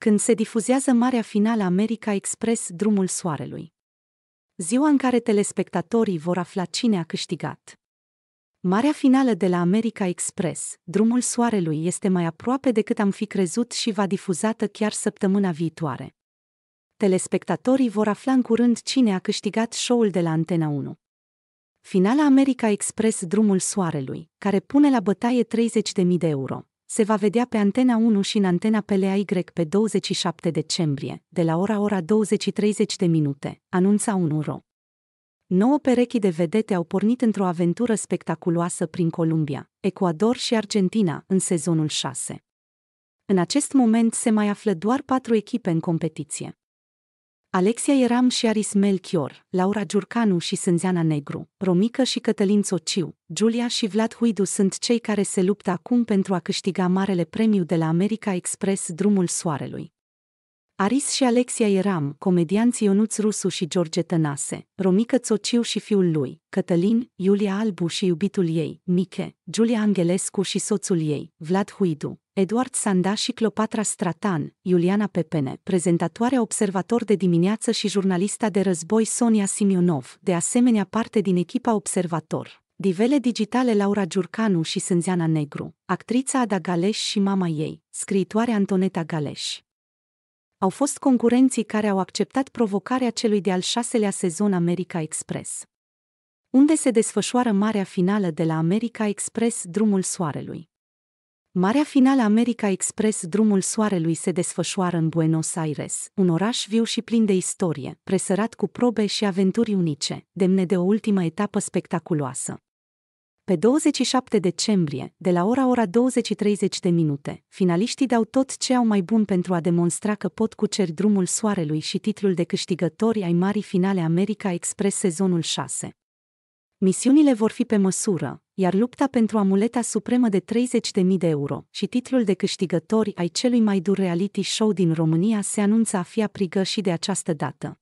când se difuzează marea finală America Express Drumul Soarelui. Ziua în care telespectatorii vor afla cine a câștigat. Marea finală de la America Express, Drumul Soarelui, este mai aproape decât am fi crezut și va difuzată chiar săptămâna viitoare. Telespectatorii vor afla în curând cine a câștigat show-ul de la Antena 1. Finala America Express Drumul Soarelui, care pune la bătaie 30.000 de euro se va vedea pe Antena 1 și în Antena PLAY pe 27 decembrie, de la ora ora 20.30 30 de minute, anunța 1 ro. Nouă perechi de vedete au pornit într-o aventură spectaculoasă prin Columbia, Ecuador și Argentina în sezonul 6. În acest moment se mai află doar patru echipe în competiție. Alexia Eram și Aris Melchior, Laura Giurcanu și Sânzeana Negru, Romică și Cătălin Sociu, Julia și Vlad Huidu sunt cei care se luptă acum pentru a câștiga marele premiu de la America Express Drumul Soarelui. Aris și Alexia Eram, comedianții Ionuț Rusu și George Tănase, Romică Țociu și fiul lui, Cătălin, Iulia Albu și iubitul ei, Miche, Giulia Angelescu și soțul ei, Vlad Huidu, Eduard Sanda și Clopatra Stratan, Iuliana Pepene, prezentatoarea observator de dimineață și jurnalista de război Sonia Simionov, de asemenea parte din echipa observator. Divele digitale Laura Giurcanu și Sânziana Negru, actrița Ada Galeș și mama ei, scriitoarea Antoneta Galeș au fost concurenții care au acceptat provocarea celui de-al șaselea sezon America Express. Unde se desfășoară marea finală de la America Express Drumul Soarelui. Marea finală America Express Drumul Soarelui se desfășoară în Buenos Aires, un oraș viu și plin de istorie, presărat cu probe și aventuri unice, demne de o ultimă etapă spectaculoasă, pe 27 decembrie, de la ora ora 20.30 de minute, finaliștii dau tot ce au mai bun pentru a demonstra că pot cuceri drumul soarelui și titlul de câștigători ai marii finale America Express sezonul 6. Misiunile vor fi pe măsură, iar lupta pentru amuleta supremă de 30.000 de euro și titlul de câștigători ai celui mai dur reality show din România se anunță a fi aprigă și de această dată.